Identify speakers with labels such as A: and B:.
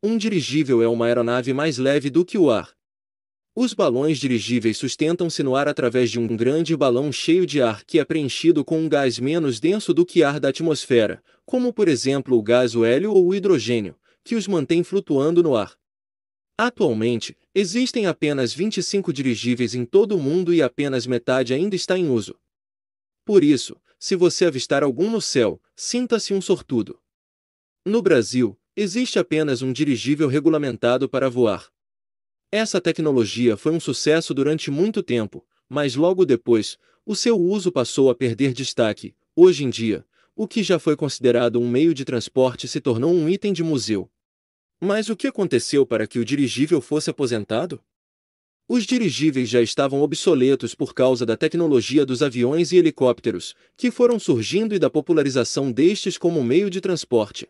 A: Um dirigível é uma aeronave mais leve do que o ar. Os balões dirigíveis sustentam-se no ar através de um grande balão cheio de ar que é preenchido com um gás menos denso do que ar da atmosfera, como por exemplo o gás o hélio ou o hidrogênio, que os mantém flutuando no ar. Atualmente, existem apenas 25 dirigíveis em todo o mundo e apenas metade ainda está em uso. Por isso, se você avistar algum no céu, sinta-se um sortudo. No Brasil, Existe apenas um dirigível regulamentado para voar. Essa tecnologia foi um sucesso durante muito tempo, mas logo depois, o seu uso passou a perder destaque. Hoje em dia, o que já foi considerado um meio de transporte se tornou um item de museu. Mas o que aconteceu para que o dirigível fosse aposentado? Os dirigíveis já estavam obsoletos por causa da tecnologia dos aviões e helicópteros, que foram surgindo e da popularização destes como meio de transporte.